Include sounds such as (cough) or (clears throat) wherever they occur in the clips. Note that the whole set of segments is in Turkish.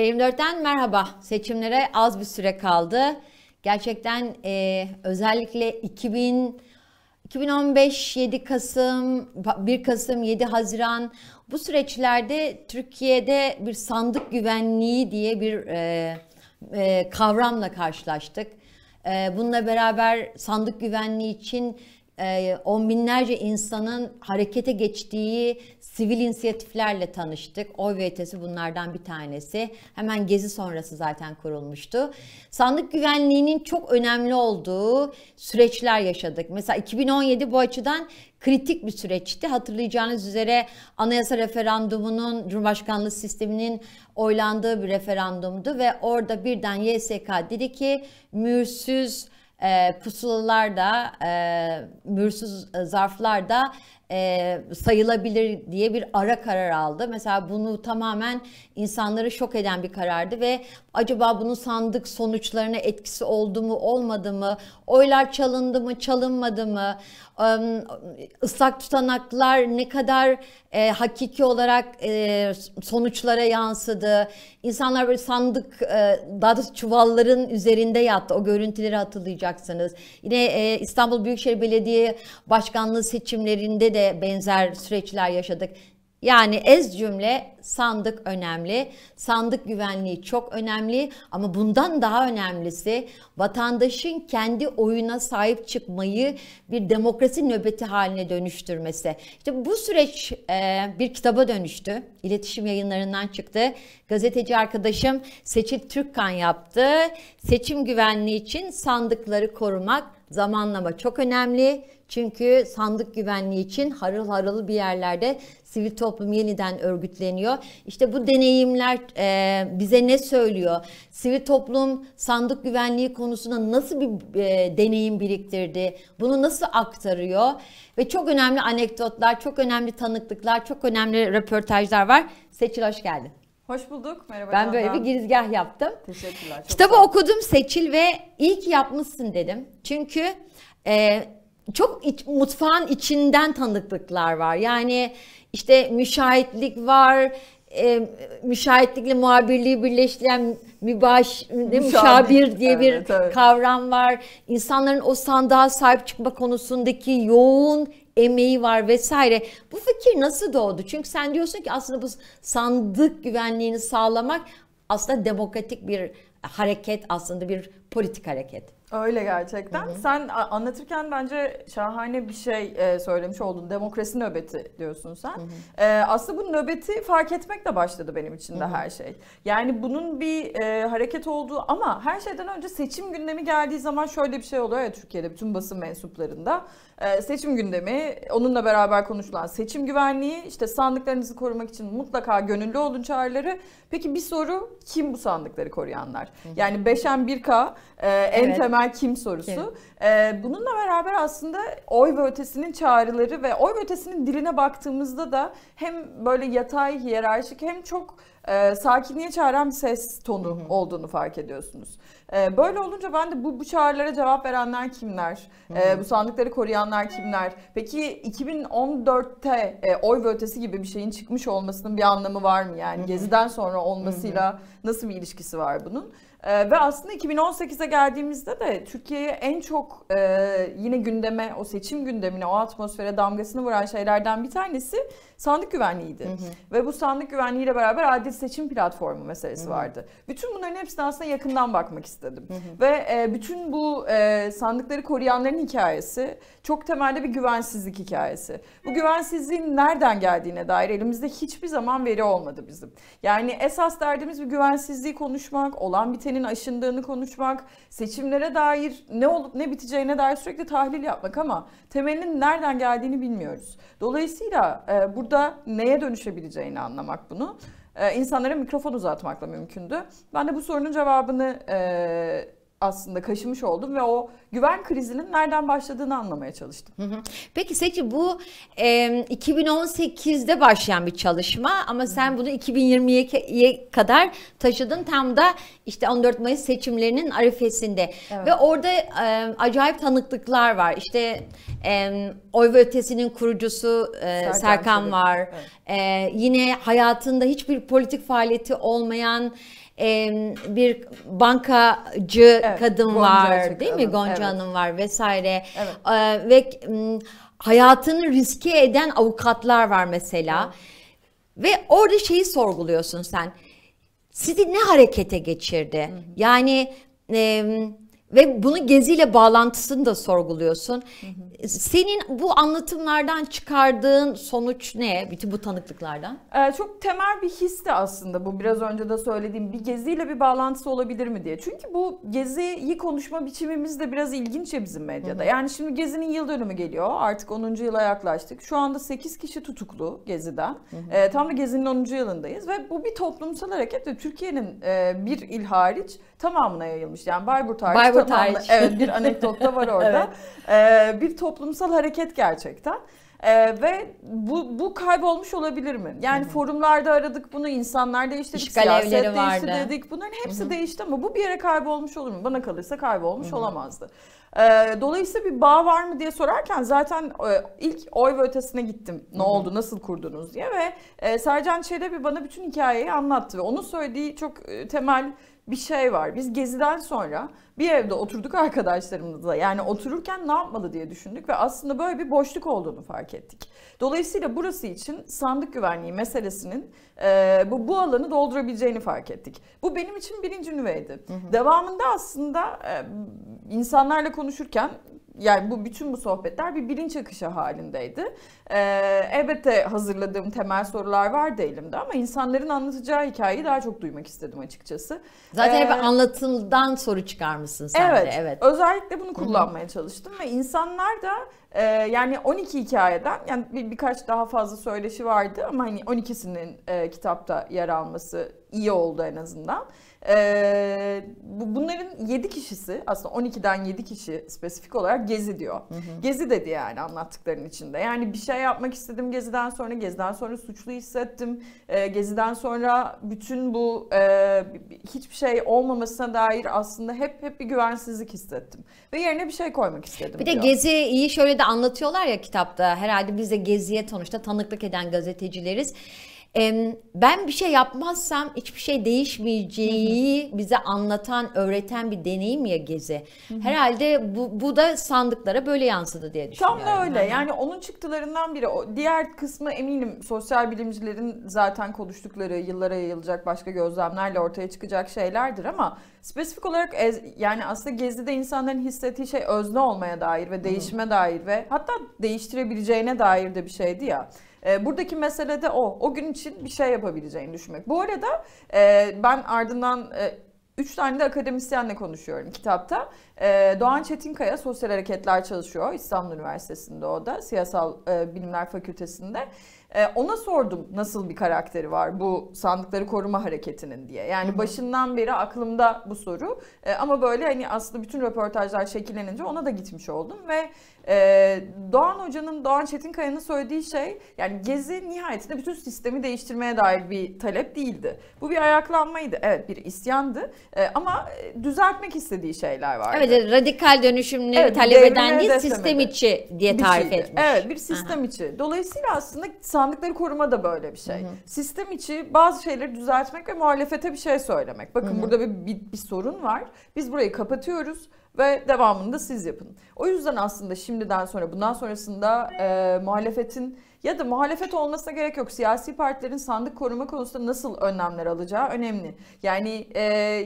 T24'ten merhaba. Seçimlere az bir süre kaldı. Gerçekten e, özellikle 2000 2015 7 Kasım, 1 Kasım, 7 Haziran bu süreçlerde Türkiye'de bir sandık güvenliği diye bir e, e, kavramla karşılaştık. E, bununla beraber sandık güvenliği için ee, on binlerce insanın harekete geçtiği sivil inisiyatiflerle tanıştık. Oy ve bunlardan bir tanesi. Hemen gezi sonrası zaten kurulmuştu. Sandık güvenliğinin çok önemli olduğu süreçler yaşadık. Mesela 2017 bu açıdan kritik bir süreçti. Hatırlayacağınız üzere anayasa referandumunun Cumhurbaşkanlığı sisteminin oylandığı bir referandumdu ve orada birden YSK dedi ki mürsüz e, pusulalar da, e, mürsüz zarflar da e, sayılabilir diye bir ara karar aldı. Mesela bunu tamamen insanları şok eden bir karardı ve acaba bunun sandık sonuçlarına etkisi oldu mu olmadı mı? Oylar çalındı mı çalınmadı mı? ıslak tutanaklar ne kadar e, hakiki olarak e, sonuçlara yansıdı. İnsanlar böyle sandık e, daha doğrusu çuvalların üzerinde yattı. O görüntüleri hatırlayacaksınız. Yine e, İstanbul Büyükşehir Belediye Başkanlığı seçimlerinde de de benzer süreçler yaşadık. Yani ez cümle sandık önemli, sandık güvenliği çok önemli ama bundan daha önemlisi vatandaşın kendi oyuna sahip çıkmayı bir demokrasi nöbeti haline dönüştürmesi. İşte bu süreç e, bir kitaba dönüştü, iletişim yayınlarından çıktı. Gazeteci arkadaşım Seçil Türkkan yaptı. Seçim güvenliği için sandıkları korumak Zamanlama çok önemli çünkü sandık güvenliği için harıl harıl bir yerlerde sivil toplum yeniden örgütleniyor. İşte bu deneyimler e, bize ne söylüyor? Sivil toplum sandık güvenliği konusunda nasıl bir e, deneyim biriktirdi? Bunu nasıl aktarıyor? Ve çok önemli anekdotlar, çok önemli tanıklıklar, çok önemli röportajlar var. Seçil hoş geldin. Hoş bulduk. Merhaba. Ben böyle bir girizgah yaptım. Teşekkürler. Çok Kitabı okudum Seçil ve ilk yapmışsın dedim. Çünkü e, çok iç, mutfağın içinden tanıklıklar var. Yani işte müşahitlik var, e, müşahitlikle muhabirliği birleştiren mübaş, müşabir, müşabir diye bir evet, evet. kavram var. İnsanların o sandığa sahip çıkma konusundaki yoğun emeği var vesaire. Bu fikir nasıl doğdu? Çünkü sen diyorsun ki aslında bu sandık güvenliğini sağlamak aslında demokratik bir hareket aslında bir politik hareket. Öyle gerçekten. Hı hı. Sen anlatırken bence şahane bir şey e, söylemiş oldun. Demokrasi nöbeti diyorsun sen. Hı hı. E, aslında bu nöbeti fark etmekle başladı benim için de hı hı. her şey. Yani bunun bir e, hareket olduğu ama her şeyden önce seçim gündemi geldiği zaman şöyle bir şey oluyor ya Türkiye'de bütün basın mensuplarında. Ee, seçim gündemi, onunla beraber konuşulan seçim güvenliği, işte sandıklarınızı korumak için mutlaka gönüllü olun çağrıları. Peki bir soru kim bu sandıkları koruyanlar? Yani 5M 1K e, en evet. temel kim sorusu. Kim? Ee, bununla beraber aslında oy ve ötesinin çağrıları ve oy ve ötesinin diline baktığımızda da hem böyle yatay hiyerarşik hem çok e, sakinliğe çağıran bir ses tonu hı hı. olduğunu fark ediyorsunuz. E, böyle olunca ben de bu, bu çağrılara cevap verenler kimler? Hı ee, hı. E, bu sandıkları koruyanlar kimler? Peki 2014'te e, oy ve ötesi gibi bir şeyin çıkmış olmasının bir anlamı var mı? Yani hı hı. Gezi'den sonra olmasıyla hı hı. nasıl bir ilişkisi var bunun? E, ve aslında 2018'e geldiğimizde de Türkiye'ye en çok e, yine gündeme, o seçim gündemine, o atmosfere damgasını vuran şeylerden bir tanesi sandık güvenliğiydi. Hı hı. Ve bu sandık güvenliğiyle beraber adil seçim platformu meselesi hı hı. vardı. Bütün bunların hepsine aslında yakından bakmak istedim. Hı hı. Ve e, bütün bu e, sandıkları koruyanların hikayesi çok temelde bir güvensizlik hikayesi. Bu güvensizliğin nereden geldiğine dair elimizde hiçbir zaman veri olmadı bizim. Yani esas derdimiz bir güvensizliği konuşmak, olan bir realitenin aşındığını konuşmak, seçimlere dair ne olup ne biteceğine dair sürekli tahlil yapmak ama temelin nereden geldiğini bilmiyoruz. Dolayısıyla e, burada neye dönüşebileceğini anlamak bunu. E, insanlara mikrofon uzatmakla mümkündü. Ben de bu sorunun cevabını e, aslında kaşımış oldum ve o güven krizinin nereden başladığını anlamaya çalıştım. Peki Seçi bu e, 2018'de başlayan bir çalışma ama sen bunu 2020'ye kadar taşıdın tam da işte 14 Mayıs seçimlerinin arifesinde evet. ve orada e, acayip tanıklıklar var. işte e, Oy ve Ötesi'nin kurucusu e, Serkan, Serkan var. Evet. E, yine hayatında hiçbir politik faaliyeti olmayan e, bir bankacı evet, kadın Gonca var değil mi Gonca evet. Hanım var vesaire evet. e, ve hayatını riske eden avukatlar var mesela evet. ve orada şeyi sorguluyorsun sen sizi ne harekete geçirdi hı hı. yani e, ve bunu geziyle bağlantısını da sorguluyorsun. Hı hı senin bu anlatımlardan çıkardığın sonuç ne? Bütün bu tanıklıklardan. Ee, çok temel bir his de aslında bu biraz önce de söylediğim bir geziyle bir bağlantısı olabilir mi diye. Çünkü bu geziyi konuşma biçimimiz de biraz ilginç ya bizim medyada. Hı hı. Yani şimdi gezinin yıl dönümü geliyor. Artık 10. yıla yaklaştık. Şu anda 8 kişi tutuklu geziden. Hı hı. Ee, tam da gezinin 10. yılındayız ve bu bir toplumsal hareket ve Türkiye'nin e, bir il hariç tamamına yayılmış. Yani Bayburt hariç. Bayburt tamamına, hariç. Evet bir anekdot da var (laughs) orada. evet. ee, bir toplumsal toplumsal hareket gerçekten. Ee, ve bu, bu kaybolmuş olabilir mi? Yani Hı-hı. forumlarda aradık bunu, insanlar değiştirdik, siyaset değişti vardı. dedik. Bunların hepsi Hı-hı. değişti ama bu bir yere kaybolmuş olur mu? Bana kalırsa kaybolmuş Hı-hı. olamazdı. Ee, dolayısıyla bir bağ var mı diye sorarken zaten e, ilk oy ve ötesine gittim. Ne Hı-hı. oldu, nasıl kurdunuz diye ve e, Sercan Çelebi bana bütün hikayeyi anlattı. Ve onun söylediği çok e, temel bir şey var. Biz geziden sonra bir evde oturduk arkadaşlarımızla. Yani otururken ne yapmalı diye düşündük ve aslında böyle bir boşluk olduğunu fark ettik. Dolayısıyla burası için sandık güvenliği meselesinin e, bu, bu alanı doldurabileceğini fark ettik. Bu benim için birinci nüveydi. Hı hı. Devamında aslında e, insanlarla konuşurken yani bu bütün bu sohbetler bir bilinç akışı halindeydi. Ee, elbette hazırladığım temel sorular vardı elimde ama insanların anlatacağı hikayeyi daha çok duymak istedim açıkçası. Zaten ee, hep anlatımdan soru çıkarmışsın sen evet, de. Evet. Özellikle bunu kullanmaya Hı-hı. çalıştım ve insanlar da e, yani 12 hikayeden yani bir, birkaç daha fazla söyleşi vardı ama hani 12'sinin e, kitapta yer alması iyi oldu en azından. E, bu, bunların 7 kişisi aslında 12'den 7 kişi spesifik olarak Gezi diyor. Hı hı. Gezi dedi yani anlattıkların içinde. Yani bir şey yapmak istedim Gezi'den sonra, Gezi'den sonra suçlu hissettim. E, Gezi'den sonra bütün bu e, hiçbir şey olmamasına dair aslında hep hep bir güvensizlik hissettim. Ve yerine bir şey koymak istedim Bir diyor. de Gezi'yi şöyle de anlatıyorlar ya kitapta. Herhalde biz de Gezi'ye sonuçta tanıklık eden gazetecileriz ben bir şey yapmazsam hiçbir şey değişmeyeceği bize anlatan, öğreten bir deneyim ya gezi. Herhalde bu, bu da sandıklara böyle yansıdı diye düşünüyorum. Tam da öyle. Yani onun çıktılarından biri. diğer kısmı eminim sosyal bilimcilerin zaten konuştukları yıllara yayılacak başka gözlemlerle ortaya çıkacak şeylerdir ama spesifik olarak ez, yani aslında gezide insanların hissettiği şey özne olmaya dair ve değişime dair ve hatta değiştirebileceğine dair de bir şeydi ya. E, buradaki mesele de o. O gün için bir şey yapabileceğini düşünmek. Bu arada e, ben ardından... E, Üç tane de akademisyenle konuşuyorum kitapta. Ee, Doğan Çetinkaya sosyal hareketler çalışıyor İstanbul Üniversitesi'nde o da siyasal e, bilimler fakültesinde. E, ona sordum nasıl bir karakteri var bu sandıkları koruma hareketinin diye. Yani başından beri aklımda bu soru. E, ama böyle hani aslında bütün röportajlar şekillenince ona da gitmiş oldum ve ee, Doğan Hoca'nın, Doğan Çetinkaya'nın söylediği şey yani Gezi nihayetinde bütün sistemi değiştirmeye dair bir talep değildi. Bu bir ayaklanmaydı. Evet bir isyandı ee, ama e, düzeltmek istediği şeyler vardı. Evet radikal dönüşümleri evet, talep eden değil sistem içi diye tarif şey etmiş. Evet bir sistem Aha. içi. Dolayısıyla aslında sandıkları koruma da böyle bir şey. Hı hı. Sistem içi bazı şeyleri düzeltmek ve muhalefete bir şey söylemek. Bakın hı hı. burada bir, bir, bir sorun var. Biz burayı kapatıyoruz ve devamını da siz yapın. O yüzden aslında şimdiden sonra bundan sonrasında e, muhalefetin ya da muhalefet olmasına gerek yok. Siyasi partilerin sandık koruma konusunda nasıl önlemler alacağı önemli. Yani e,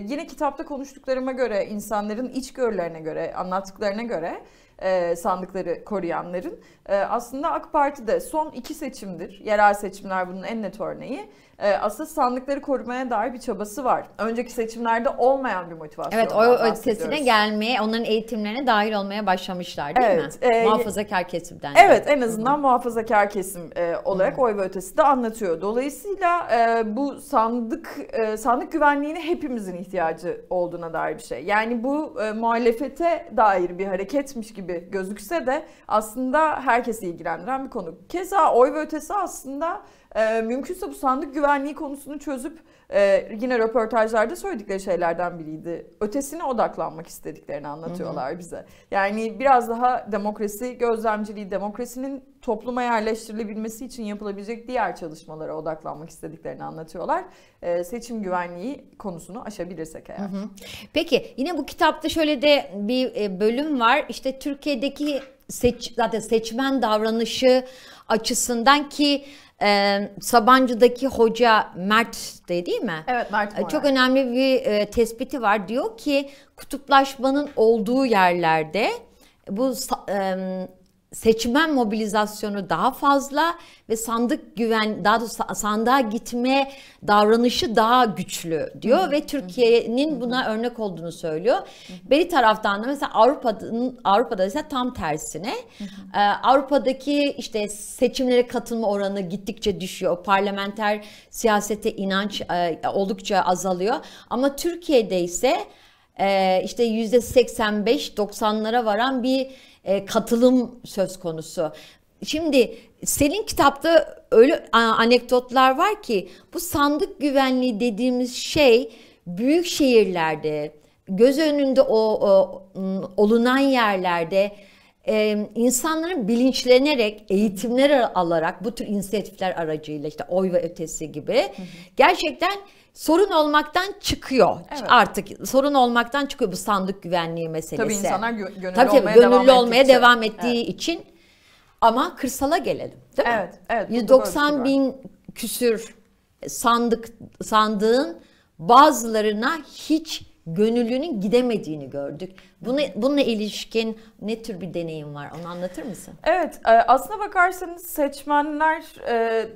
yine kitapta konuştuklarıma göre, insanların içgörülerine göre, anlattıklarına göre e, sandıkları koruyanların. E, aslında AK Parti de son iki seçimdir, yerel seçimler bunun en net örneği. Ee, aslında sandıkları korumaya dair bir çabası var. Önceki seçimlerde olmayan bir motivasyon. Evet o ötesine gelmeye, onların eğitimlerine dahil olmaya başlamışlar değil evet, mi? E, muhafazakar kesimden. Evet de. en azından Hı. muhafazakar kesim e, olarak Hı. oy ve ötesi de anlatıyor. Dolayısıyla e, bu sandık e, sandık güvenliğine hepimizin ihtiyacı olduğuna dair bir şey. Yani bu e, muhalefete dair bir hareketmiş gibi gözükse de aslında herkesi ilgilendiren bir konu. Keza oy ve ötesi aslında e, mümkünse bu sandık güvenliği konusunu çözüp e, yine röportajlarda söyledikleri şeylerden biriydi. Ötesine odaklanmak istediklerini anlatıyorlar hı hı. bize. Yani biraz daha demokrasi, gözlemciliği, demokrasinin topluma yerleştirilebilmesi için yapılabilecek diğer çalışmalara odaklanmak istediklerini anlatıyorlar. E, seçim güvenliği konusunu aşabilirsek eğer. Hı hı. Peki yine bu kitapta şöyle de bir e, bölüm var. İşte Türkiye'deki seç, zaten seçmen davranışı açısından ki ee, Sabancı'daki hoca Mert de değil mi? Evet Mert Moral. Çok önemli bir e, tespiti var. Diyor ki kutuplaşmanın olduğu yerlerde bu e, seçmen mobilizasyonu daha fazla ve sandık güven daha doğrusu sandığa gitme davranışı daha güçlü diyor hı hı. ve Türkiye'nin buna örnek olduğunu söylüyor. Hı taraftan da mesela Avrupa'nın Avrupa'da ise tam tersine. Ee, Avrupa'daki işte seçimlere katılma oranı gittikçe düşüyor. Parlamenter siyasete inanç e, oldukça azalıyor. Ama Türkiye'de ise e, işte %85-90'lara varan bir e, katılım söz konusu. Şimdi senin kitapta öyle anekdotlar var ki bu sandık güvenliği dediğimiz şey büyük şehirlerde, göz önünde o, o ıı, olunan yerlerde e, insanların bilinçlenerek, eğitimler alarak bu tür inisiyatifler aracıyla işte oy ve ötesi gibi hı hı. gerçekten sorun olmaktan çıkıyor. Evet. Artık sorun olmaktan çıkıyor bu sandık güvenliği meselesi. Tabii insanlar gönüllü tabii, tabii, olmaya, gönüllü devam, olmaya devam ettiği evet. için ama kırsala gelelim değil mi? Evet. evet 190 şey bin küsür sandık sandığın bazılarına hiç gönüllünün gidemediğini gördük. Bunu, bununla ilişkin ne tür bir deneyim var onu anlatır mısın? Evet e, aslına bakarsanız seçmenler e,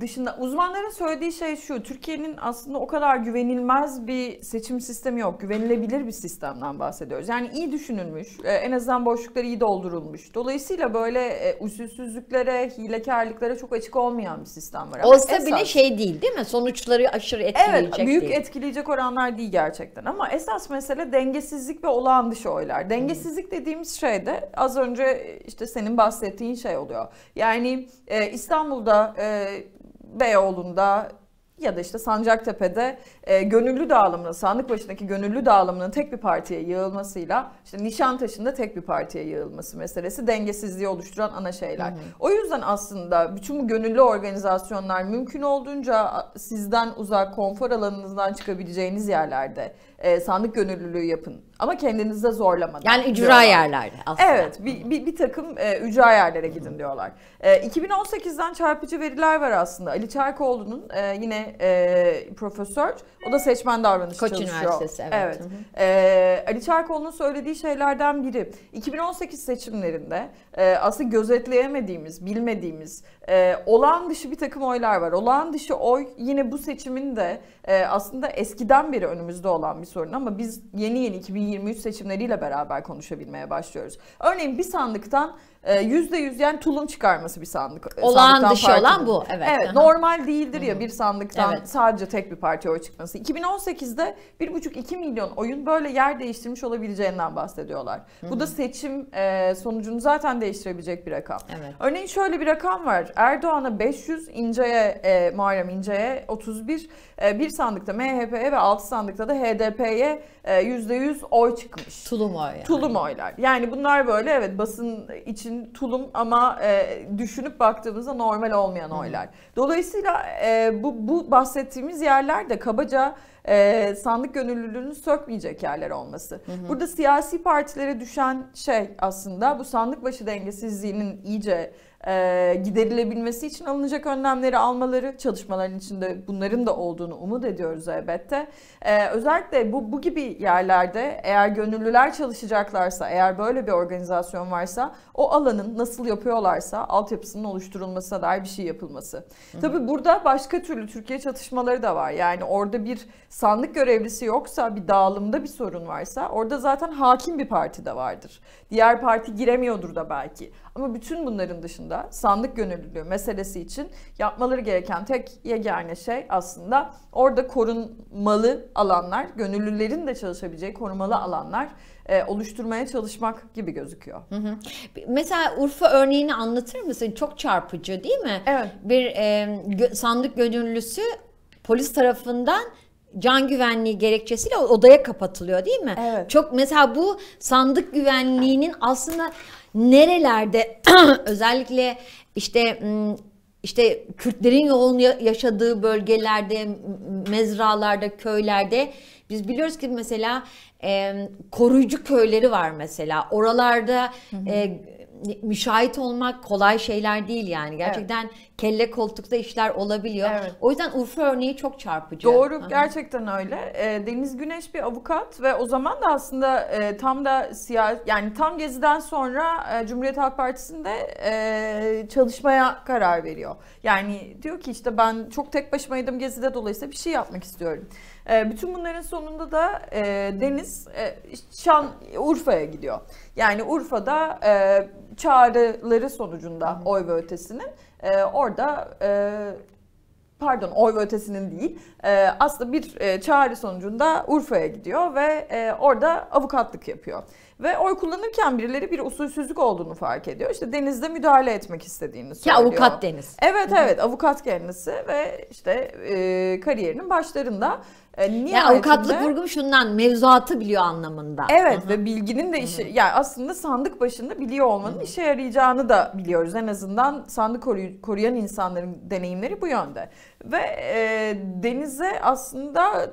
dışında uzmanların söylediği şey şu. Türkiye'nin aslında o kadar güvenilmez bir seçim sistemi yok. Güvenilebilir bir sistemden bahsediyoruz. Yani iyi düşünülmüş e, en azından boşlukları iyi doldurulmuş. Dolayısıyla böyle usulsüzlüklere, hilekarlıklara çok açık olmayan bir sistem var. Olsa esas... bile şey değil değil mi? Sonuçları aşırı etkileyecek Evet büyük değil. etkileyecek oranlar değil gerçekten ama esas mesele dengesizlik ve olağan dışı oylar. Dengesizlik dediğimiz şey de az önce işte senin bahsettiğin şey oluyor. Yani e, İstanbul'da, e, Beyoğlu'nda ya da işte Sancaktepe'de e, gönüllü dağılımının, sandık başındaki gönüllü dağılımının tek bir partiye yığılmasıyla işte Nişantaşı'nda tek bir partiye yığılması meselesi dengesizliği oluşturan ana şeyler. Hı hı. O yüzden aslında bütün bu gönüllü organizasyonlar mümkün olduğunca sizden uzak, konfor alanınızdan çıkabileceğiniz yerlerde e, sandık gönüllülüğü yapın. Ama kendinize zorlamadan. Yani ücra diyorlar. yerlerde aslında. Evet bir, bir, bir takım e, ücra yerlere gidin diyorlar. E, 2018'den çarpıcı veriler var aslında. Ali Çerkoğlu'nun e, yine e, profesör o da seçmen davranışı Koç çalışıyor. Üniversitesi evet. evet. Ee, Ali Çerkoğlu'nun söylediği şeylerden biri 2018 seçimlerinde e, aslında gözetleyemediğimiz, bilmediğimiz e, olağan dışı bir takım oylar var. Olağan dışı oy yine bu seçimin de e, aslında eskiden beri önümüzde olan bir sorun ama biz yeni yeni 2023 seçimleriyle beraber konuşabilmeye başlıyoruz. Örneğin bir sandıktan ee, yüzde yüz yani tulum çıkarması bir sandık. Olağan dışı farklı. olan bu. Evet. evet normal değildir ya bir sandıktan evet. sadece tek bir parti oy çıkması. 2018'de 1,5-2 milyon oyun böyle yer değiştirmiş olabileceğinden bahsediyorlar. Hı-hı. Bu da seçim e, sonucunu zaten değiştirebilecek bir rakam. Evet. Örneğin şöyle bir rakam var. Erdoğan'a 500, İnce'ye, e, Muharrem İnce'ye 31, e, bir sandıkta MHP'ye ve 6 sandıkta da HDP'ye e, %100 oy çıkmış. Tulum oy yani. Tulum oylar. Yani bunlar böyle evet basın için için tulum ama e, düşünüp baktığımızda normal olmayan oylar. Dolayısıyla e, bu, bu bahsettiğimiz yerler de kabaca e, sandık gönüllülüğünü sökmeyecek yerler olması. Hı hı. Burada siyasi partilere düşen şey aslında bu sandık başı dengesizliğinin iyice e, giderilebilmesi için alınacak önlemleri almaları çalışmaların içinde bunların da olduğunu umut ediyoruz elbette. E, özellikle bu, bu gibi yerlerde eğer gönüllüler çalışacaklarsa, eğer böyle bir organizasyon varsa o alanın nasıl yapıyorlarsa altyapısının oluşturulmasına dair bir şey yapılması. Tabi burada başka türlü Türkiye çatışmaları da var. Yani orada bir sandık görevlisi yoksa bir dağılımda bir sorun varsa orada zaten hakim bir parti de vardır. Diğer parti giremiyordur da belki. Ama bütün bunların dışında konusunda sandık gönüllülüğü meselesi için yapmaları gereken tek yegane şey aslında orada korunmalı alanlar, gönüllülerin de çalışabileceği korumalı alanlar e, oluşturmaya çalışmak gibi gözüküyor. Hı hı. Mesela Urfa örneğini anlatır mısın? Çok çarpıcı değil mi? Evet. Bir e, gö- sandık gönüllüsü polis tarafından can güvenliği gerekçesiyle odaya kapatılıyor değil mi? Evet. Çok mesela bu sandık güvenliğinin aslında nerelerde (clears throat) özellikle işte işte Kürtlerin yoğun yaşadığı bölgelerde, mezralarda, köylerde biz biliyoruz ki mesela e, koruyucu köyleri var mesela. Oralarda hı hı. E, müşahit olmak kolay şeyler değil yani. Gerçekten evet kelle koltukta işler olabiliyor. Evet. O yüzden Urfa örneği çok çarpıcı. Doğru Aha. gerçekten öyle. E, Deniz Güneş bir avukat ve o zaman da aslında e, tam da siyasi yani tam geziden sonra e, Cumhuriyet Halk Partisi'nde e, çalışmaya karar veriyor. Yani diyor ki işte ben çok tek başımaydım gezide dolayısıyla bir şey yapmak istiyorum. E, bütün bunların sonunda da e, Deniz e, Şan Urfa'ya gidiyor. Yani Urfa'da e, çağrıları sonucunda oy ve ötesinin e, orada e, pardon oy ötesinin değil e, aslında bir e, çağrı sonucunda Urfa'ya gidiyor ve e, orada avukatlık yapıyor. Ve oy kullanırken birileri bir usulsüzlük olduğunu fark ediyor. İşte Deniz'de müdahale etmek istediğini söylüyor. Ya avukat Deniz. Evet evet avukat kendisi ve işte e, kariyerinin başlarında e, niye yani avukatlık vurgum şundan mevzuatı biliyor anlamında. Evet Hı-hı. ve bilginin de işi, yani aslında sandık başında biliyor olmanın Hı-hı. işe yarayacağını da biliyoruz. En azından sandık koru- koruyan insanların deneyimleri bu yönde. Ve e, denize aslında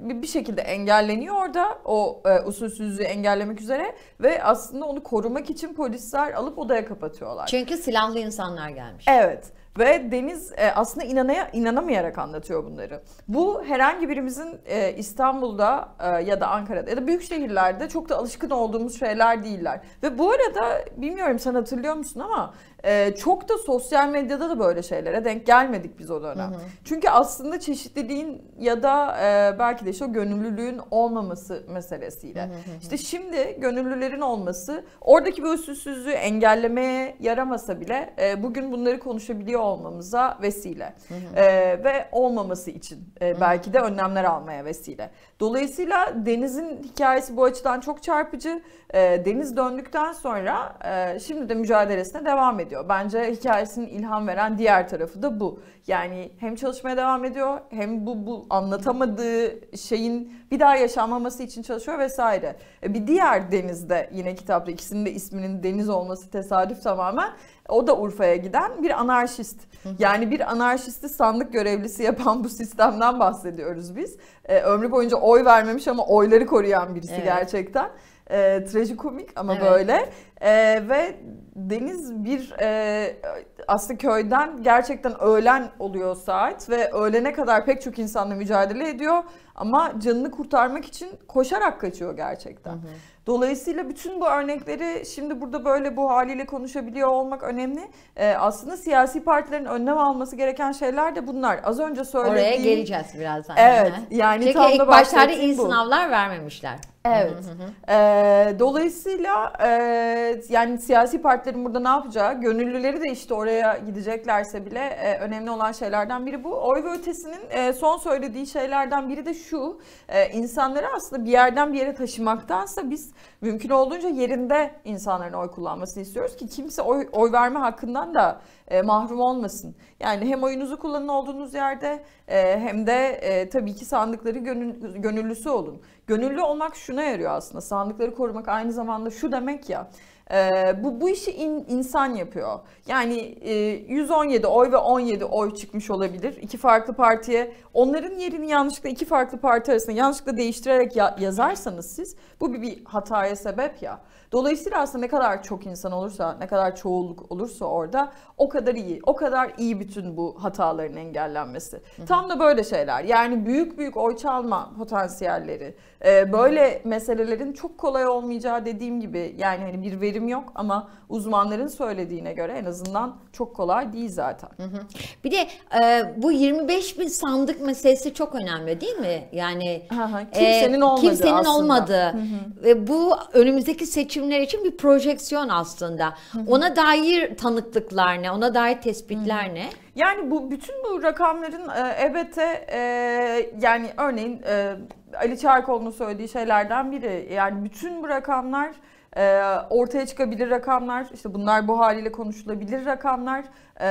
bir şekilde engelleniyor orada o e, usulsüzlüğü engellemek üzere ve aslında onu korumak için polisler alıp odaya kapatıyorlar. Çünkü silahlı insanlar gelmiş. Evet. Ve Deniz e, aslında inanaya, inanamayarak anlatıyor bunları. Bu herhangi birimizin e, İstanbul'da e, ya da Ankara'da ya da büyük şehirlerde çok da alışkın olduğumuz şeyler değiller. Ve bu arada bilmiyorum sen hatırlıyor musun ama çok da sosyal medyada da böyle şeylere denk gelmedik biz o dönem. Hı hı. Çünkü aslında çeşitliliğin ya da belki de şu gönüllülüğün olmaması meselesiyle. Hı hı hı. İşte şimdi gönüllülerin olması oradaki bu usulsüzlüğü engellemeye yaramasa bile bugün bunları konuşabiliyor olmamıza vesile. E, ve olmaması için e, belki de önlemler almaya vesile. Dolayısıyla Deniz'in hikayesi bu açıdan çok çarpıcı. E, Deniz döndükten sonra e, şimdi de mücadelesine devam ediyor. Bence hikayesinin ilham veren diğer tarafı da bu. Yani hem çalışmaya devam ediyor hem bu, bu anlatamadığı şeyin bir daha yaşanmaması için çalışıyor vesaire. E, bir diğer Deniz'de yine kitapta ikisinin de isminin Deniz olması tesadüf tamamen o da Urfa'ya giden bir anarşist. Yani bir anarşisti sandık görevlisi yapan bu sistemden bahsediyoruz biz. Ee, ömrü boyunca oy vermemiş ama oyları koruyan birisi evet. gerçekten. Ee, trajikomik ama evet. böyle. Ee, ve Deniz bir e, aslında köyden gerçekten öğlen oluyor saat ve öğlene kadar pek çok insanla mücadele ediyor ama canını kurtarmak için koşarak kaçıyor gerçekten. Hı hı. Dolayısıyla bütün bu örnekleri şimdi burada böyle bu haliyle konuşabiliyor olmak önemli. Ee, aslında siyasi partilerin önlem alması gereken şeyler de bunlar. Az önce söylediğim... Oraya geleceğiz birazdan. Evet. Yani, Çünkü tam ilk da başlarda iyi bu. sınavlar vermemişler. Evet. Ee, dolayısıyla e, yani siyasi partilerin burada ne yapacağı, gönüllüleri de işte oraya oraya gideceklerse bile e, önemli olan şeylerden biri bu. Oy ve ötesinin e, son söylediği şeylerden biri de şu. E, insanları aslında bir yerden bir yere taşımaktansa biz mümkün olduğunca yerinde insanların oy kullanmasını istiyoruz ki kimse oy, oy verme hakkından da e, mahrum olmasın. Yani hem oyunuzu kullanın olduğunuz yerde e, hem de e, tabii ki sandıkları gönül, gönüllüsü olun. Gönüllü olmak şuna yarıyor aslında. Sandıkları korumak aynı zamanda şu demek ya. E, bu, bu işi in, insan yapıyor. Yani e, 117 oy ve 17 oy çıkmış olabilir. iki farklı partiye. Onların yerini yanlışlıkla iki farklı parti arasında yanlışlıkla değiştirerek ya, yazarsanız siz bu bir, bir hataya sebep ya. Dolayısıyla aslında ne kadar çok insan olursa, ne kadar çoğulluk olursa orada o kadar iyi. O kadar iyi bütün bu hataların engellenmesi. Hı-hı. Tam da böyle şeyler. Yani büyük büyük oy çalma potansiyelleri. Ee, böyle hı meselelerin çok kolay olmayacağı dediğim gibi yani hani bir verim yok ama uzmanların söylediğine göre en azından çok kolay değil zaten. Hı-hı. Bir de e, bu 25 bin sandık meselesi çok önemli değil mi? Yani Hı-hı. E, kimsenin e, olmadığı kimsenin aslında. olmadığı. Hı-hı. Ve bu önümüzdeki seçim girişimler için bir projeksiyon aslında. Ona dair tanıklıklar ne? Ona dair tespitler ne? Yani bu bütün bu rakamların evete, e, yani örneğin e, Ali Çarkoğlu'nun söylediği şeylerden biri. Yani bütün bu rakamlar e, ortaya çıkabilir rakamlar, işte bunlar bu haliyle konuşulabilir rakamlar. E,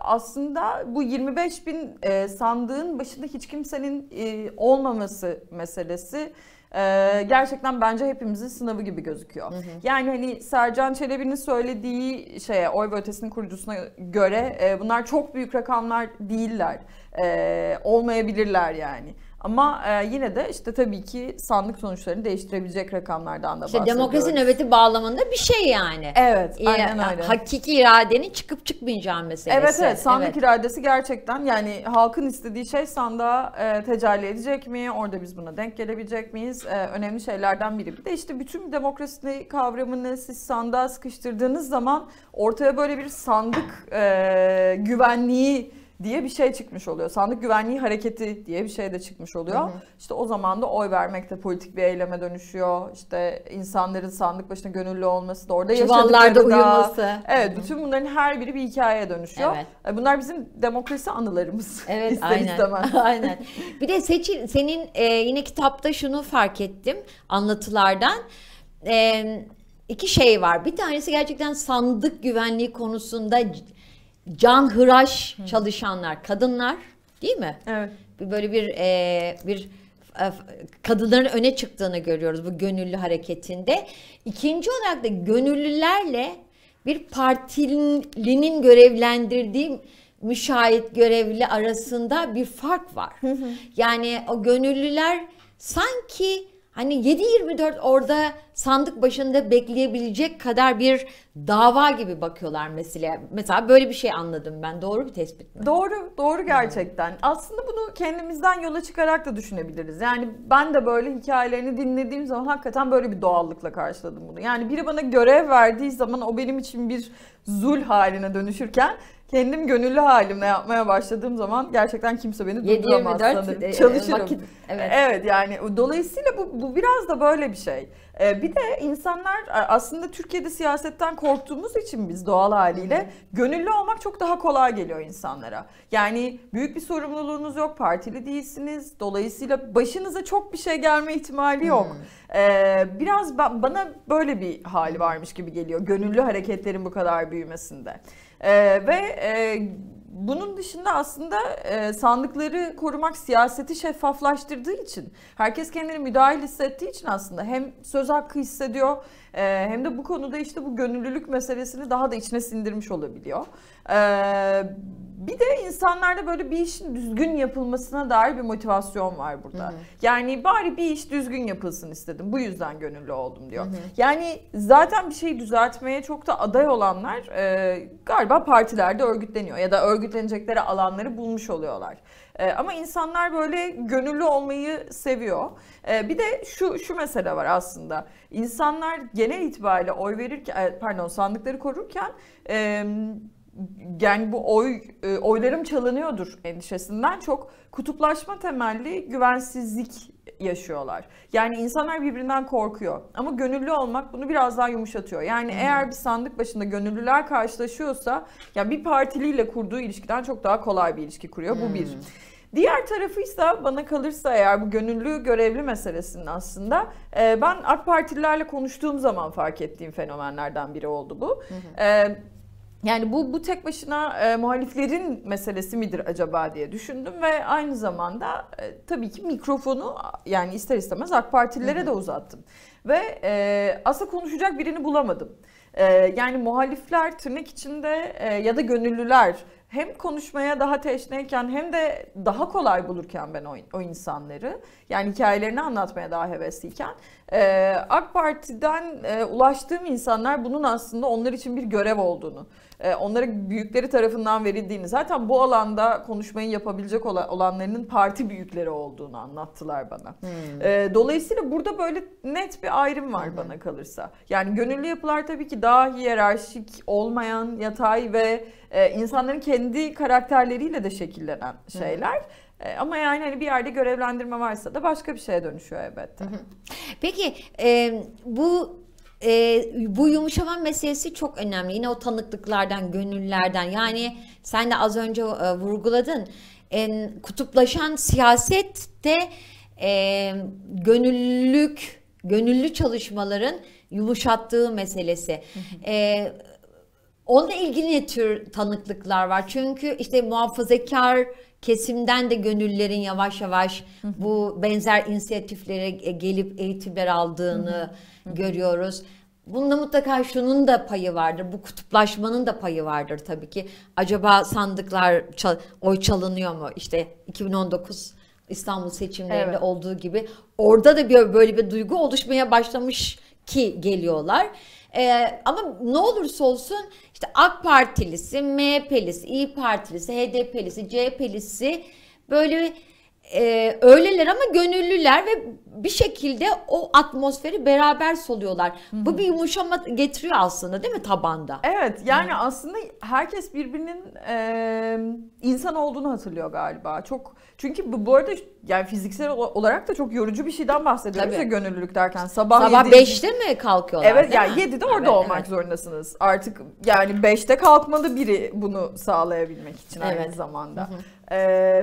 aslında bu 25 bin e, sandığın başında hiç kimsenin e, olmaması meselesi ee, gerçekten bence hepimizin sınavı gibi gözüküyor. Hı hı. Yani hani Sercan Çelebi'nin söylediği şeye, oy ve ötesinin kurucusuna göre e, bunlar çok büyük rakamlar değiller. E, olmayabilirler yani. Ama e, yine de işte tabii ki sandık sonuçlarını değiştirebilecek rakamlardan da işte bahsediyoruz. Demokrasi nöbeti bağlamında bir şey yani. Evet, aynen öyle. Hakiki iradenin çıkıp çıkmayacağı meselesi. Evet, evet. Sandık evet. iradesi gerçekten yani halkın istediği şey sandığa e, tecelli edecek mi? Orada biz buna denk gelebilecek miyiz? E, önemli şeylerden biri. Bir de işte bütün demokrasi kavramını siz sandığa sıkıştırdığınız zaman ortaya böyle bir sandık güvenliği diye bir şey çıkmış oluyor. Sandık güvenliği hareketi diye bir şey de çıkmış oluyor. Hı hı. İşte o zaman da oy vermek de politik bir eyleme dönüşüyor. İşte insanların sandık başına gönüllü olması da orada Çuvallarda da, uyuması. Evet hı hı. bütün bunların her biri bir hikayeye dönüşüyor. Evet. E, bunlar bizim demokrasi anılarımız. (laughs) Evet İster aynen. Istemez. (laughs) aynen. Bir de seçil senin e, yine kitapta şunu fark ettim anlatılardan. E, iki şey var. Bir tanesi gerçekten sandık güvenliği konusunda can hıraş çalışanlar kadınlar değil mi? Evet. Böyle bir e, bir e, kadınların öne çıktığını görüyoruz bu gönüllü hareketinde. İkinci olarak da gönüllülerle bir partilinin görevlendirdiği müşahit görevli arasında bir fark var. yani o gönüllüler sanki Hani 7-24 orada sandık başında bekleyebilecek kadar bir dava gibi bakıyorlar mesela Mesela böyle bir şey anladım ben. Doğru bir tespit mi? Doğru, doğru gerçekten. Hmm. Aslında bunu kendimizden yola çıkarak da düşünebiliriz. Yani ben de böyle hikayelerini dinlediğim zaman hakikaten böyle bir doğallıkla karşıladım bunu. Yani biri bana görev verdiği zaman o benim için bir zul haline dönüşürken kendim gönüllü halimle yapmaya başladığım zaman gerçekten kimse beni durduramaz 7 e, e, Çalışırım. Vakit, evet. evet yani dolayısıyla bu, bu biraz da böyle bir şey. Ee, bir de insanlar aslında Türkiye'de siyasetten korktuğumuz için biz doğal haliyle gönüllü olmak çok daha kolay geliyor insanlara. Yani büyük bir sorumluluğunuz yok, partili değilsiniz. Dolayısıyla başınıza çok bir şey gelme ihtimali yok. Ee, biraz ba- bana böyle bir hali varmış gibi geliyor gönüllü hareketlerin bu kadar büyümesinde. E, ve e, bunun dışında aslında e, sandıkları korumak siyaseti şeffaflaştırdığı için herkes kendini müdahil hissettiği için aslında hem söz hakkı hissediyor e, hem de bu konuda işte bu gönüllülük meselesini daha da içine sindirmiş olabiliyor. Ee, bir de insanlarda böyle bir işin düzgün yapılmasına dair bir motivasyon var burada. Hı hı. Yani bari bir iş düzgün yapılsın istedim. Bu yüzden gönüllü oldum diyor. Hı hı. Yani zaten bir şeyi düzeltmeye çok da aday olanlar e, galiba partilerde örgütleniyor ya da örgütlenecekleri alanları bulmuş oluyorlar. E, ama insanlar böyle gönüllü olmayı seviyor. E, bir de şu şu mesele var aslında. İnsanlar genel itibariyle oy verirken e, pardon sandıkları korurken e, yani bu oy e, oylarım çalınıyordur endişesinden çok kutuplaşma temelli güvensizlik yaşıyorlar. Yani insanlar birbirinden korkuyor. Ama gönüllü olmak bunu biraz daha yumuşatıyor. Yani hmm. eğer bir sandık başında gönüllüler karşılaşıyorsa ya yani bir partiliyle kurduğu ilişkiden çok daha kolay bir ilişki kuruyor. Hmm. Bu bir. Diğer tarafı ise bana kalırsa eğer bu gönüllü görevli meselesinin aslında e, ben AK Partililerle konuştuğum zaman fark ettiğim fenomenlerden biri oldu bu. Hı hı. E, yani bu bu tek başına e, muhaliflerin meselesi midir acaba diye düşündüm ve aynı zamanda e, tabii ki mikrofonu yani ister istemez AK Partililere de uzattım. Ve e, aslında konuşacak birini bulamadım. E, yani muhalifler tırnak içinde e, ya da gönüllüler hem konuşmaya daha teşneyken hem de daha kolay bulurken ben o, o insanları yani hikayelerini anlatmaya daha hevesliyken e, AK Parti'den e, ulaştığım insanlar bunun aslında onlar için bir görev olduğunu e, onlara büyükleri tarafından verildiğini zaten bu alanda konuşmayı yapabilecek olanlarının parti büyükleri olduğunu anlattılar bana. Hmm. E, dolayısıyla burada böyle net bir ayrım var hmm. bana kalırsa. Yani gönüllü yapılar tabii ki daha hiyerarşik olmayan, yatay ve e, insanların kendi karakterleriyle de şekillenen şeyler. Hmm. Ama yani hani bir yerde görevlendirme varsa da başka bir şeye dönüşüyor elbette. Peki e, bu e, bu yumuşama meselesi çok önemli. Yine o tanıklıklardan, gönüllerden yani sen de az önce e, vurguladın. E, kutuplaşan siyasette e, gönüllülük, gönüllü çalışmaların yumuşattığı meselesi. e, onunla ilgili ne tür tanıklıklar var? Çünkü işte muhafazakar kesimden de gönüllerin yavaş yavaş bu benzer inisiyatiflere gelip eğitimler aldığını görüyoruz. Bunda mutlaka şunun da payı vardır. Bu kutuplaşmanın da payı vardır tabii ki. Acaba sandıklar çal oy çalınıyor mu? İşte 2019 İstanbul seçimlerinde evet. olduğu gibi orada da bir böyle bir duygu oluşmaya başlamış ki geliyorlar. E, ama ne olursa olsun işte AK Partilisi, MHP'lisi, İyi Partilisi, HDP'lisi, CHP'lisi böyle e, öyleler ama gönüllüler ve bir şekilde o atmosferi beraber soluyorlar. Hı-hı. Bu bir yumuşama getiriyor aslında değil mi tabanda? Evet yani Hı-hı. aslında herkes birbirinin e, insan olduğunu hatırlıyor galiba. Çok çünkü bu, bu arada yani fiziksel olarak da çok yorucu bir şeyden bahsediyoruz Tabii. ya gönüllülük derken. Sabah, Sabah 7'de mi kalkıyorlar? Evet yani mi? 7'de orada evet, olmak evet. zorundasınız. Artık yani 5'te kalkmalı biri bunu sağlayabilmek için evet. aynı zamanda. Hı hı. Ee,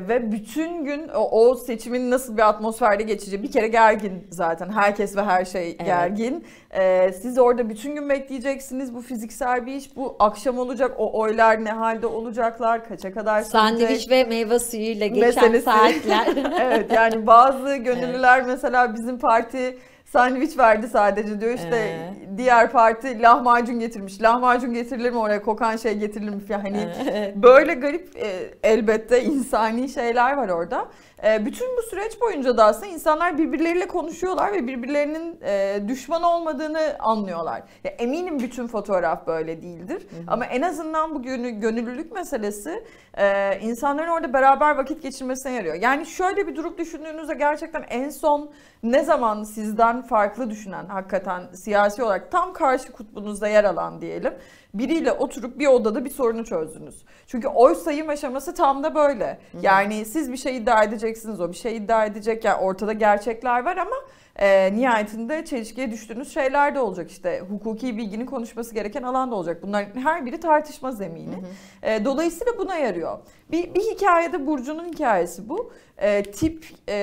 ve bütün gün o, o seçimin nasıl bir atmosferde geçeceği bir kere gergin zaten. Herkes ve her şey evet. gergin. Ee, siz orada bütün gün bekleyeceksiniz. Bu fiziksel bir iş. Bu akşam olacak. O oylar ne halde olacaklar? Kaça kadar Sandviç ve meyve suyuyla geçen Meselesi. saatler. (laughs) evet yani bazı gönüllüler evet. mesela bizim parti sandviç verdi sadece diyor işte ee. diğer parti lahmacun getirmiş. Lahmacun getirilir mi oraya kokan şey getirilir mi falan. Hani ee. böyle garip e, elbette insani şeyler var orada. Ee, bütün bu süreç boyunca da aslında insanlar birbirleriyle konuşuyorlar ve birbirlerinin e, düşman olmadığını anlıyorlar. Ya eminim bütün fotoğraf böyle değildir. Hı hı. Ama en azından bu gönüllülük meselesi e, insanların orada beraber vakit geçirmesine yarıyor. Yani şöyle bir durup düşündüğünüzde gerçekten en son ne zaman sizden farklı düşünen hakikaten siyasi olarak tam karşı kutbunuzda yer alan diyelim biriyle oturup bir odada bir sorunu çözdünüz. Çünkü oy sayım aşaması tam da böyle. Yani siz bir şey iddia edeceksiniz, o bir şey iddia edecek. Yani ortada gerçekler var ama e, nihayetinde çelişkiye düştüğünüz şeyler de olacak. işte hukuki bilginin konuşması gereken alan da olacak. Bunların her biri tartışma zemini. E, dolayısıyla buna yarıyor. Bir, bir hikayede Burcu'nun hikayesi bu. E, tip e,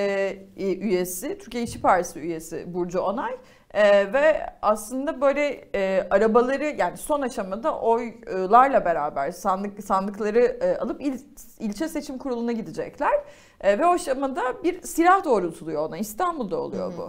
e üyesi, Türkiye İşçi Partisi üyesi Burcu Onay e, ve aslında böyle e, arabaları yani son aşamada oylarla beraber sandık sandıkları e, alıp il, ilçe seçim kuruluna gidecekler. E, ve o aşamada bir silah doğrultuluyor ona. İstanbul'da oluyor hı bu. E,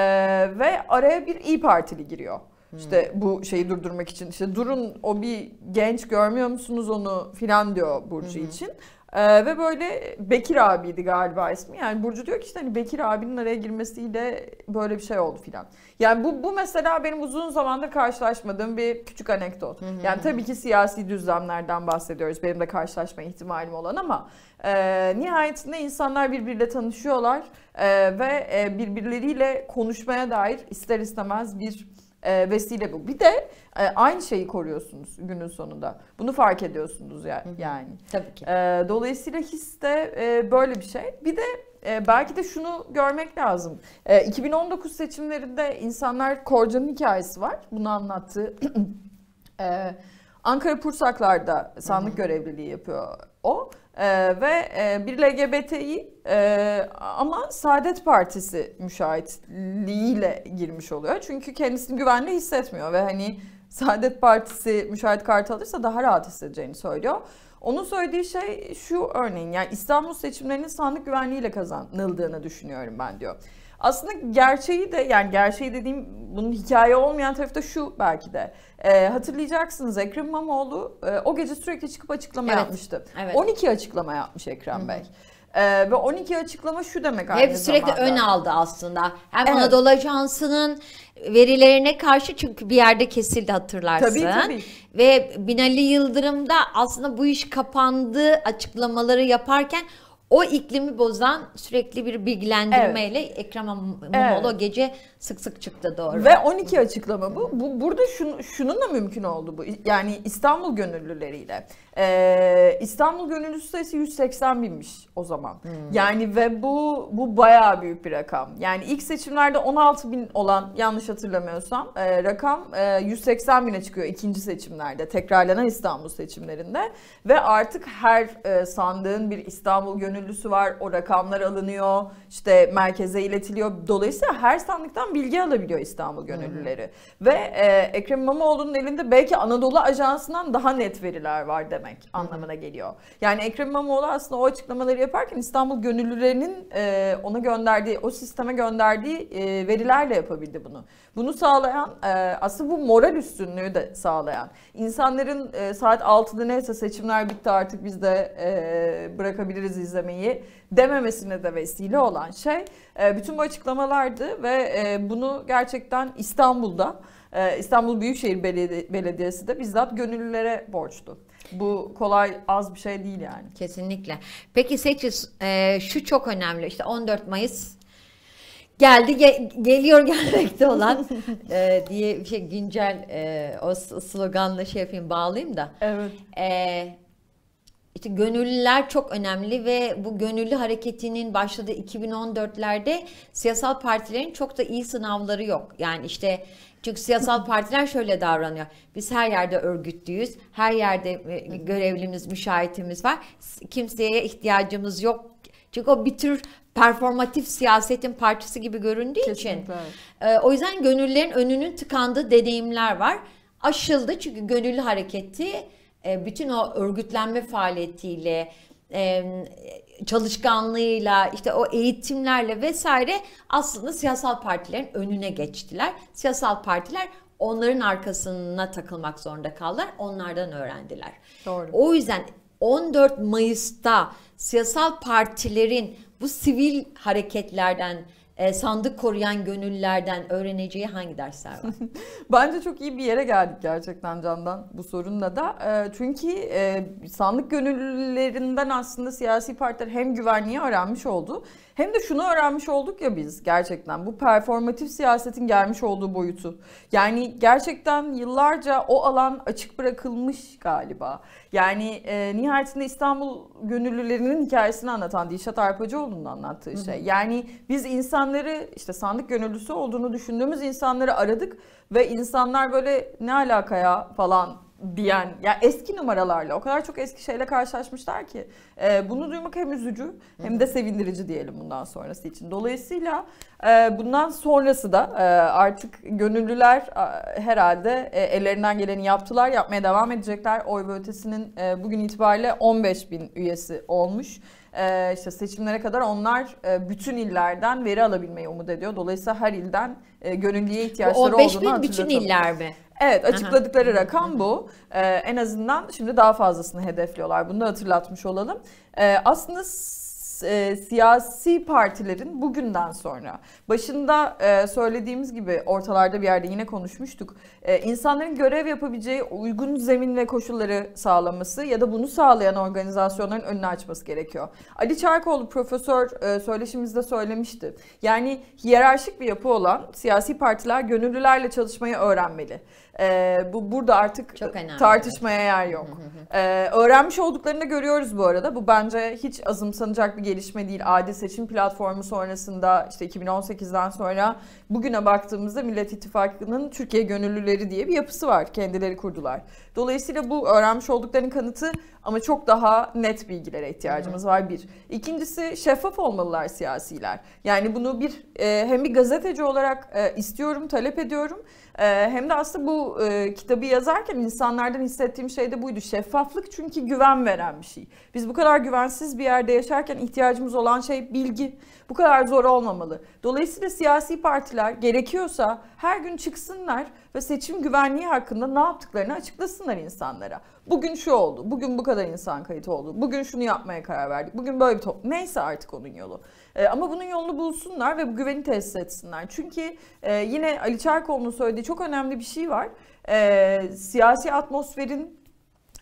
ee, ve araya bir İyi Partili giriyor. Hmm. bu şeyi durdurmak için işte durun o bir genç görmüyor musunuz onu filan diyor Burcu hmm. için. Ee, ve böyle Bekir abiydi galiba ismi. Yani Burcu diyor ki işte hani Bekir abinin araya girmesiyle böyle bir şey oldu filan. Yani bu bu mesela benim uzun zamandır karşılaşmadığım bir küçük anekdot. Hı hı. Yani tabii ki siyasi düzlemlerden bahsediyoruz. Benim de karşılaşma ihtimalim olan ama e, nihayetinde insanlar birbiriyle tanışıyorlar e, ve e, birbirleriyle konuşmaya dair ister istemez bir e, vesile bu. Bir de e, aynı şeyi koruyorsunuz günün sonunda. Bunu fark ediyorsunuz yani. Tabii ki. E, dolayısıyla his de e, böyle bir şey. Bir de belki de şunu görmek lazım. 2019 seçimlerinde insanlar Korcan'ın hikayesi var. Bunu anlattı. (clears throat) Ankara Pursaklar'da sandık görevliliği yapıyor o. Ee, ve e, bir LGBT'yi e, ama Saadet Partisi müşahitliğiyle girmiş oluyor. Çünkü kendisini güvenli hissetmiyor ve hani Saadet Partisi müşahit kartı alırsa daha rahat hissedeceğini söylüyor. Onun söylediği şey şu örneğin yani İstanbul seçimlerinin sandık güvenliğiyle kazanıldığını düşünüyorum ben diyor. Aslında gerçeği de yani gerçeği dediğim bunun hikaye olmayan tarafı da şu belki de. E, hatırlayacaksınız Ekrem İmamoğlu e, o gece sürekli çıkıp açıklama evet. yapmıştı. Evet. 12 açıklama yapmış Ekrem Hı-hı. Bey. Ee, ve 12 açıklama şu demek aynı Hep sürekli zamanda. ön aldı aslında. Hem evet. Anadolu Ajansı'nın verilerine karşı çünkü bir yerde kesildi hatırlarsın. Tabii tabii. Ve Binali Yıldırım da aslında bu iş kapandı açıklamaları yaparken o iklimi bozan sürekli bir bilgilendirmeyle evet. Ekrem İmamoğlu evet. gece sık sık çıktı doğru. Ve 12 açıklama bu. bu burada şun, şunun da mümkün oldu bu. Yani İstanbul gönüllüleriyle. Ee, İstanbul gönüllüsü sayısı 180 binmiş o zaman. Hmm. Yani ve bu bu bayağı büyük bir rakam. Yani ilk seçimlerde 16 bin olan yanlış hatırlamıyorsam e, rakam e, 180 bine çıkıyor ikinci seçimlerde. Tekrarlanan İstanbul seçimlerinde. Ve artık her e, sandığın bir İstanbul gönüllüsü var. O rakamlar alınıyor. işte merkeze iletiliyor. Dolayısıyla her sandıktan oradan bilgi alabiliyor İstanbul gönüllüleri. Hı. Ve e, Ekrem İmamoğlu'nun elinde belki Anadolu Ajansı'ndan daha net veriler var demek Hı. anlamına geliyor. Yani Ekrem İmamoğlu aslında o açıklamaları yaparken İstanbul gönüllülerinin e, ona gönderdiği, o sisteme gönderdiği e, verilerle yapabildi bunu. Bunu sağlayan e, aslında bu moral üstünlüğü de sağlayan. İnsanların e, saat 6'da neyse seçimler bitti artık biz de e, bırakabiliriz izlemeyi dememesine de vesile olan şey bütün bu açıklamalardı ve bunu gerçekten İstanbul'da İstanbul Büyükşehir Belediyesi de bizzat gönüllülere borçlu. Bu kolay az bir şey değil yani. Kesinlikle. Peki Seçil şu çok önemli işte 14 Mayıs geldi ge- geliyor gelmekte olan (laughs) e, diye bir şey güncel e, o sloganla şey yapayım bağlayayım da. Evet. E, işte gönüllüler çok önemli ve bu gönüllü hareketinin başladığı 2014'lerde siyasal partilerin çok da iyi sınavları yok. Yani işte çünkü siyasal partiler şöyle davranıyor. Biz her yerde örgütlüyüz. Her yerde e, görevlimiz, müşahitimiz var. Kimseye ihtiyacımız yok. Çünkü o bir tür performatif siyasetin parçası gibi göründüğü Kesinlikle, için e, ee, o yüzden gönüllerin önünün tıkandığı deneyimler var. Aşıldı çünkü gönüllü hareketi e, bütün o örgütlenme faaliyetiyle e, çalışkanlığıyla işte o eğitimlerle vesaire aslında siyasal partilerin önüne geçtiler. Siyasal partiler onların arkasına takılmak zorunda kaldılar. Onlardan öğrendiler. Doğru. O yüzden 14 Mayıs'ta siyasal partilerin bu sivil hareketlerden e, sandık koruyan gönüllerden öğreneceği hangi dersler var? (laughs) Bence çok iyi bir yere geldik gerçekten Candan bu sorunla da. E, çünkü e, sandık gönüllülerinden aslında siyasi partiler hem güvenliği öğrenmiş oldu hem de şunu öğrenmiş olduk ya biz gerçekten bu performatif siyasetin gelmiş olduğu boyutu. Yani gerçekten yıllarca o alan açık bırakılmış galiba. Yani e, nihayetinde İstanbul gönüllülerinin hikayesini anlatan Dilşat Arpacıoğlu'nun anlattığı şey. Yani biz insan işlemleri işte sandık gönüllüsü olduğunu düşündüğümüz insanları aradık ve insanlar böyle ne alakaya falan diyen ya yani eski numaralarla o kadar çok eski şeyle karşılaşmışlar ki e, bunu duymak hem üzücü hem de sevindirici diyelim bundan sonrası için. Dolayısıyla e, bundan sonrası da e, artık gönüllüler e, herhalde e, ellerinden geleni yaptılar yapmaya devam edecekler. Oy ve ötesinin e, bugün itibariyle 15 bin üyesi olmuş e, işte seçimlere kadar onlar e, bütün illerden veri alabilmeyi umut ediyor. Dolayısıyla her ilden e, gönüllüye ihtiyaçları olduğunu hatırlatalım. bütün iller mi? Evet açıkladıkları rakam bu. Ee, en azından şimdi daha fazlasını hedefliyorlar. Bunu da hatırlatmış olalım. Ee, aslında e, siyasi partilerin bugünden sonra başında e, söylediğimiz gibi ortalarda bir yerde yine konuşmuştuk. E, insanların görev yapabileceği uygun zemin ve koşulları sağlaması ya da bunu sağlayan organizasyonların önünü açması gerekiyor. Ali Çarkoğlu profesör e, söyleşimizde söylemişti. Yani hiyerarşik bir yapı olan siyasi partiler gönüllülerle çalışmayı öğrenmeli. E, bu burada artık Çok tartışmaya yer yok. e, öğrenmiş olduklarını da görüyoruz bu arada. Bu bence hiç azımsanacak bir gelişme değil. Adi seçim platformu sonrasında işte 2018'den sonra bugüne baktığımızda Millet İttifakı'nın Türkiye gönüllüleri diye bir yapısı var. Kendileri kurdular. Dolayısıyla bu öğrenmiş olduklarının kanıtı ama çok daha net bilgilere ihtiyacımız var bir. İkincisi şeffaf olmalılar siyasiler. Yani bunu bir e, hem bir gazeteci olarak e, istiyorum, talep ediyorum ee, hem de aslında bu e, kitabı yazarken insanlardan hissettiğim şey de buydu. Şeffaflık çünkü güven veren bir şey. Biz bu kadar güvensiz bir yerde yaşarken ihtiyacımız olan şey bilgi. Bu kadar zor olmamalı. Dolayısıyla siyasi partiler gerekiyorsa her gün çıksınlar ve seçim güvenliği hakkında ne yaptıklarını açıklasınlar insanlara. Bugün şu oldu, bugün bu kadar insan kayıt oldu, bugün şunu yapmaya karar verdik, bugün böyle bir top... Neyse artık onun yolu. E, ama bunun yolunu bulsunlar ve bu güveni tesis etsinler. Çünkü e, yine Ali Çerkoğlu'nun söylediği çok önemli bir şey var. E, siyasi atmosferin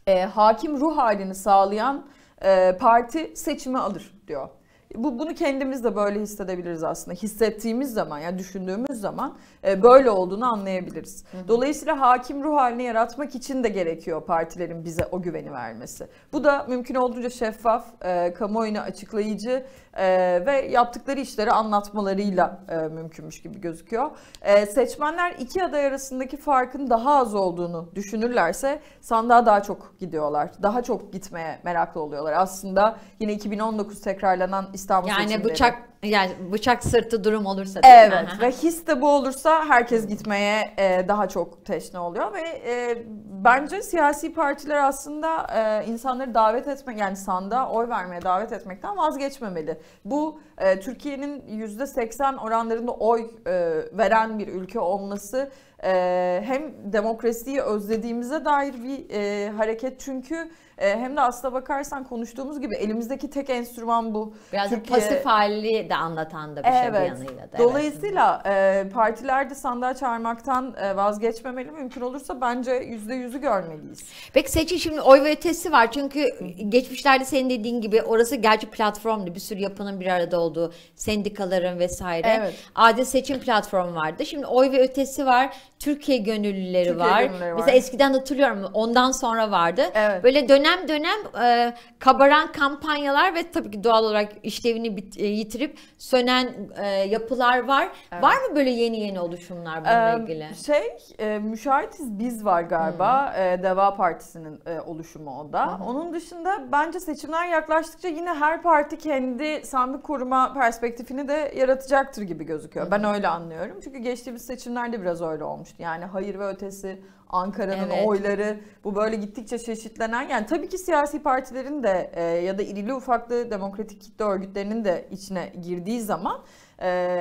e, hakim ruh halini sağlayan e, parti seçimi alır diyor bu, bunu kendimiz de böyle hissedebiliriz aslında. Hissettiğimiz zaman yani düşündüğümüz zaman e, böyle olduğunu anlayabiliriz. Dolayısıyla hakim ruh halini yaratmak için de gerekiyor partilerin bize o güveni vermesi. Bu da mümkün olduğunca şeffaf, e, kamuoyuna açıklayıcı e, ve yaptıkları işleri anlatmalarıyla e, mümkünmüş gibi gözüküyor. E, seçmenler iki aday arasındaki farkın daha az olduğunu düşünürlerse sandığa daha çok gidiyorlar. Daha çok gitmeye meraklı oluyorlar. Aslında yine 2019 tekrarlanan İstanbul yani seçimleri. Yani bıçak yani bıçak sırtı durum olursa. Evet ve his de bu olursa herkes gitmeye e, daha çok teşne oluyor ve e, bence siyasi partiler aslında e, insanları davet etmek yani sanda oy vermeye davet etmekten vazgeçmemeli. Bu e, Türkiye'nin %80 oranlarında oy e, veren bir ülke olması e, hem demokrasiyi özlediğimize dair bir e, hareket çünkü e, hem de aslına bakarsan konuştuğumuz gibi elimizdeki tek enstrüman bu. Biraz Türkiye... pasif hali de de anlatan da bir evet. şey bir yanıyla da. Dolayısıyla evet. e, partiler de sandığa çağırmaktan vazgeçmemeli mümkün olursa bence yüzde yüzü görmeliyiz. Peki seçim şimdi oy ve ötesi var çünkü geçmişlerde senin dediğin gibi orası gerçi platformdu bir sürü yapının bir arada olduğu sendikaların vesaire. Evet. Adi seçim platformu vardı. Şimdi oy ve ötesi var. Türkiye gönüllüleri Türkiye var. Gönüllüleri Mesela eskiden hatırlıyorum ondan sonra vardı. Evet. Böyle dönem dönem e, kabaran kampanyalar ve tabii ki doğal olarak işlevini bit, e, yitirip sönen e, yapılar var. Evet. Var mı böyle yeni yeni oluşumlar bununla ee, ilgili? Şey, e, müşahitiz biz var galiba. Hmm. E, Deva Partisi'nin e, oluşumu o da. Hmm. Onun dışında bence seçimler yaklaştıkça yine her parti kendi sandık koruma perspektifini de yaratacaktır gibi gözüküyor. Hmm. Ben öyle anlıyorum. Çünkü geçtiğimiz seçimlerde biraz öyle olmuştu. Yani hayır ve ötesi Ankara'nın evet. oyları bu böyle gittikçe çeşitlenen yani tabii ki siyasi partilerin de e, ya da irili ufaklı demokratik kitle örgütlerinin de içine girdiği zaman e,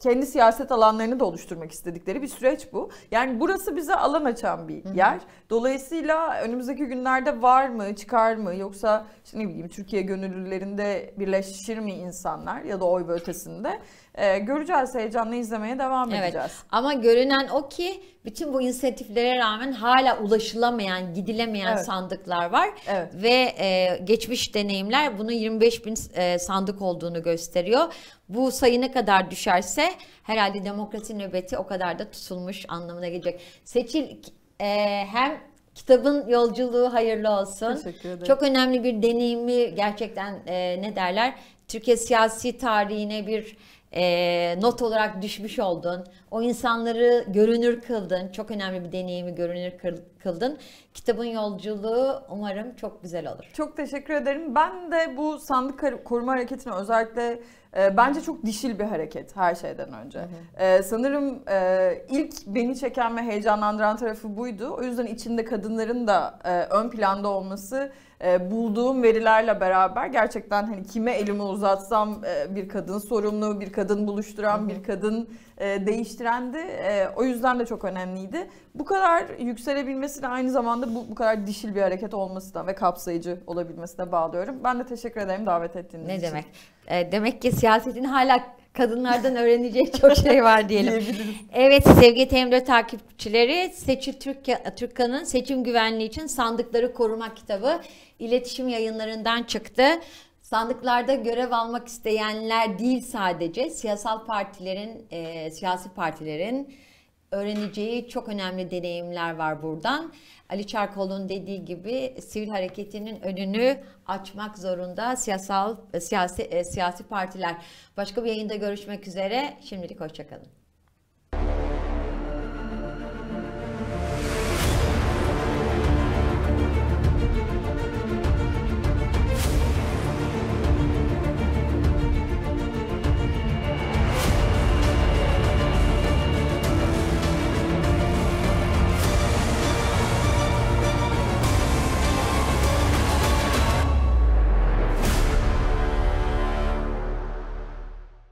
kendi siyaset alanlarını da oluşturmak istedikleri bir süreç bu. Yani burası bize alan açan bir Hı-hı. yer. Dolayısıyla önümüzdeki günlerde var mı, çıkar mı yoksa işte ne bileyim Türkiye gönüllülerinde birleşir mi insanlar ya da oy ve ötesinde e, göreceğiz heyecanla izlemeye devam evet. edeceğiz. Ama görünen o ki bütün bu inisiyatiflere rağmen hala ulaşılamayan, gidilemeyen evet. sandıklar var. Evet. Ve e, geçmiş deneyimler bunun 25 bin e, sandık olduğunu gösteriyor. Bu sayı ne kadar düşerse herhalde demokrasi nöbeti o kadar da tutulmuş anlamına gelecek. Seçil e, hem Kitabın yolculuğu hayırlı olsun. Teşekkür ederim. Çok önemli bir deneyimi gerçekten e, ne derler? Türkiye siyasi tarihine bir e, not olarak düşmüş oldun. O insanları görünür kıldın. Çok önemli bir deneyimi görünür kıldın. Kitabın yolculuğu umarım çok güzel olur. Çok teşekkür ederim. Ben de bu sandık koruma hareketini özellikle e, bence çok dişil bir hareket her şeyden önce. E, sanırım e, ilk beni çeken ve heyecanlandıran tarafı buydu. O yüzden içinde kadınların da e, ön planda olması e, bulduğum verilerle beraber gerçekten hani kime elimi uzatsam e, bir kadın sorumlu, bir kadın buluşturan, bir kadın e, değiştirendi. E, o yüzden de çok önemliydi. Bu kadar yükselebilmesine aynı zamanda bu, bu kadar dişil bir hareket olması da ve kapsayıcı olabilmesine bağlıyorum. Ben de teşekkür ederim davet ettiğiniz ne için. Ne demek? E, demek ki siyasetin hala kadınlardan öğreneceği çok şey var diyelim. evet sevgili tm takipçileri Seçil Türkan'ın Seçim Güvenliği için Sandıkları Korumak kitabı iletişim yayınlarından çıktı. Sandıklarda görev almak isteyenler değil sadece siyasal partilerin, e, siyasi partilerin öğreneceği çok önemli deneyimler var buradan. Ali Çarkoğlu'nun dediği gibi sivil hareketinin önünü açmak zorunda siyasal siyasi e, siyasi partiler. Başka bir yayında görüşmek üzere. Şimdilik hoşçakalın.